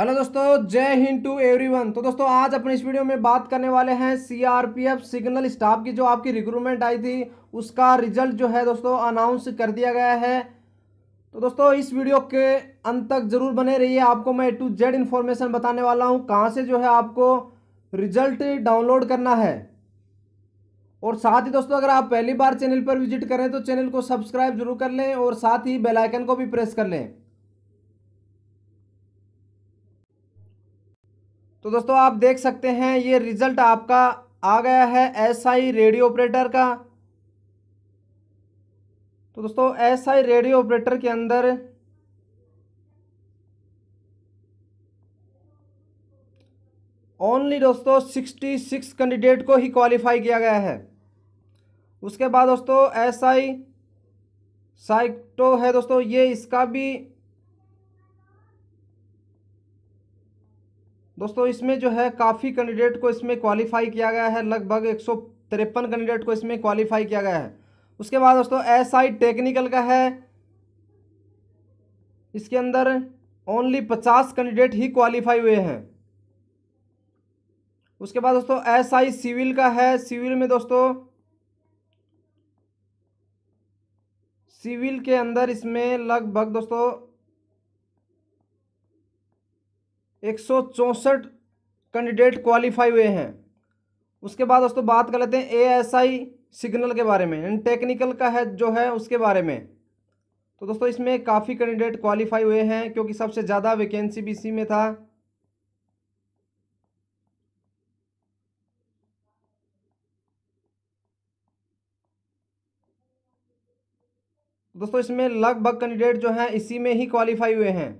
hello दोस्तों जय Hind to everyone तो दोस्तों आज अपने इस वीडियो में बात करने वाले हैं सीआरपीएफ सिग्नल स्टाफ की जो आपकी रिक्रूटमेंट आई थी उसका रिजल्ट जो है दोस्तों अनाउंस कर दिया गया है तो दोस्तों इस वीडियो के अंत तक जरूर बने रहिए आपको मैं टू जेड इन्फॉर्मेशन बताने वाला हूँ कहाँ से जो है आपको रिजल्ट डाउनलोड करना है और साथ ही दोस्तों अगर आप पहली बार चैनल पर विजिट करें तो चैनल को सब्सक्राइब जरूर कर लें और साथ ही बेलाइकन को भी प्रेस कर लें तो दोस्तों आप देख सकते हैं ये रिज़ल्ट आपका आ गया है एस आई रेडियो ऑपरेटर का तो दोस्तों एस आई रेडियो ऑपरेटर के अंदर ओनली दोस्तों सिक्सटी सिक्स कैंडिडेट को ही क्वालिफाई किया गया है उसके बाद दोस्तों एस आई साइक्टो है दोस्तों ये इसका भी दोस्तों इसमें जो है काफ़ी कैंडिडेट को इसमें क्वालिफाई किया गया है लगभग एक सौ तिरपन कैंडिडेट को इसमें क्वालिफाई किया गया है उसके बाद दोस्तों एस आई टेक्निकल का है इसके अंदर ओनली पचास कैंडिडेट ही क्वालिफाई हुए हैं उसके बाद दोस्तों एस आई सिविल का है सिविल में दोस्तों सिविल के अंदर इसमें लगभग दोस्तों एक कैंडिडेट क्वालिफाई हुए हैं उसके बाद दोस्तों बात कर लेते हैं ए सिग्नल के बारे में टेक्निकल का है जो है उसके बारे में तो दोस्तों इसमें काफ़ी कैंडिडेट क्वालिफाई हुए हैं क्योंकि सबसे ज़्यादा वैकेंसी भी इसी में था दोस्तों इसमें लगभग कैंडिडेट जो हैं इसी में ही क्वालिफाई हुए हैं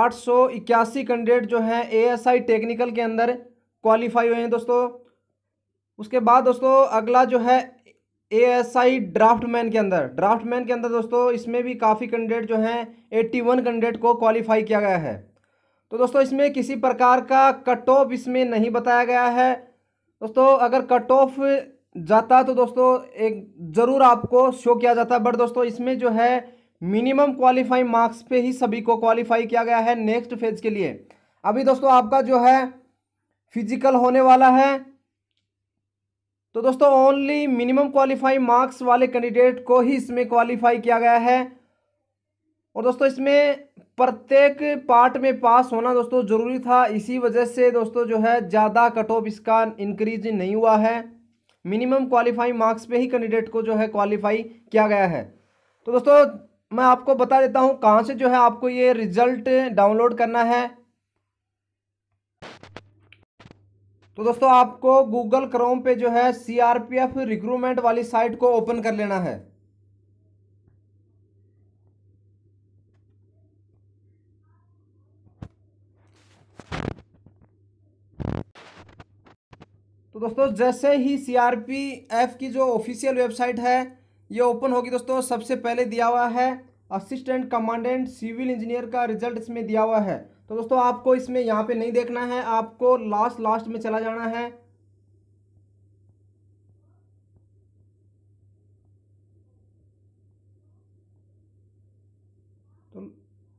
आठ सौ इक्यासी कैंडिडेट जो हैं एएसआई टेक्निकल के अंदर क्वालिफाई हुए हैं दोस्तों उसके बाद दोस्तों अगला जो है एएसआई ड्राफ्टमैन के अंदर ड्राफ्टमैन के अंदर दोस्तों इसमें भी काफ़ी कैंडिडेट जो हैं एट्टी वन कैंडिडेट को क्वालिफाई किया गया है तो दोस्तों इसमें किसी प्रकार का कट ऑफ इसमें नहीं बताया गया है दोस्तों अगर कट ऑफ जाता तो दोस्तों एक ज़रूर आपको शो किया जाता बट दोस्तों इसमें जो है मिनिमम क्वालिफाई मार्क्स पे ही सभी को क्वालिफाई किया गया है नेक्स्ट फेज के लिए अभी दोस्तों आपका जो है फिजिकल होने वाला है तो दोस्तों ओनली मिनिमम क्वालिफाई मार्क्स वाले कैंडिडेट को ही इसमें क्वालिफाई किया गया है और दोस्तों इसमें प्रत्येक पार्ट में पास होना दोस्तों ज़रूरी था इसी वजह से दोस्तों जो है ज़्यादा कट ऑफ इसका इंक्रीज नहीं हुआ है मिनिमम क्वालिफाई मार्क्स पे ही कैंडिडेट को जो है क्वालिफाई किया गया है तो दोस्तों मैं आपको बता देता हूँ कहाँ से जो है आपको ये रिज़ल्ट डाउनलोड करना है तो दोस्तों आपको गूगल क्रोम पे जो है C R P F recruitment वाली साइट को ओपन कर लेना है तो दोस्तों जैसे ही सी आर पी एफ की जो ऑफिशियल वेबसाइट है ये ओपन होगी दोस्तों सबसे पहले दिया हुआ है असिस्टेंट कमांडेंट सिविल इंजीनियर का रिजल्ट इसमें दिया हुआ है तो दोस्तों आपको इसमें यहाँ पे नहीं देखना है आपको लास्ट लास्ट में चला जाना है तो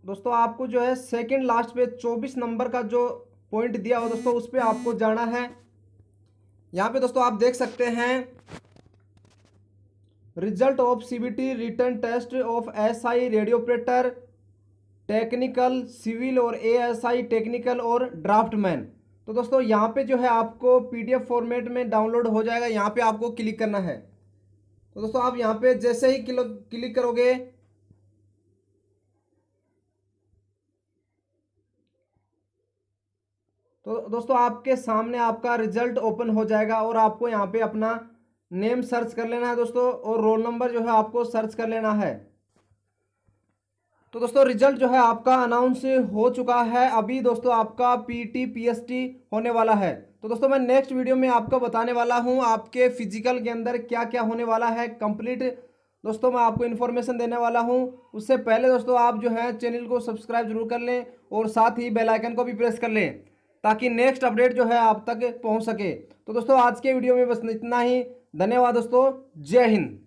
दोस्तों आपको जो है सेकंड लास्ट पे 24 नंबर का जो पॉइंट दिया हो दोस्तों उस पर आपको जाना है यहाँ पे दोस्तों आप देख सकते हैं result of CBT written test of SI radio operator technical civil और एएसआई टेक्निकल और ड्राफ्टमैन तो दोस्तों यहाँ पे जो है आपको पीडीएफ फॉर्मेट में डाउनलोड हो जाएगा यहाँ पे आपको क्लिक करना है तो दोस्तों आप यहाँ पे जैसे ही क्लिक करोगे तो दोस्तों आपके सामने आपका रिजल्ट ओपन हो जाएगा और आपको यहाँ पे अपना नेम सर्च कर लेना है दोस्तों और रोल नंबर जो है आपको सर्च कर लेना है तो दोस्तों रिजल्ट जो है आपका अनाउंस हो चुका है अभी दोस्तों आपका पीटी पीएसटी होने वाला है तो दोस्तों मैं नेक्स्ट वीडियो में आपको बताने वाला हूं आपके फिजिकल के अंदर क्या क्या होने वाला है कंप्लीट दोस्तों मैं आपको इन्फॉर्मेशन देने वाला हूं उससे पहले दोस्तों आप जो है चैनल को सब्सक्राइब जरूर कर लें और साथ ही बेलाइकन को भी प्रेस कर लें ताकि नेक्स्ट अपडेट जो है आप तक पहुँच सके तो दोस्तों आज के वीडियो में बस इतना ही धन्यवाद दोस्तों जय हिंद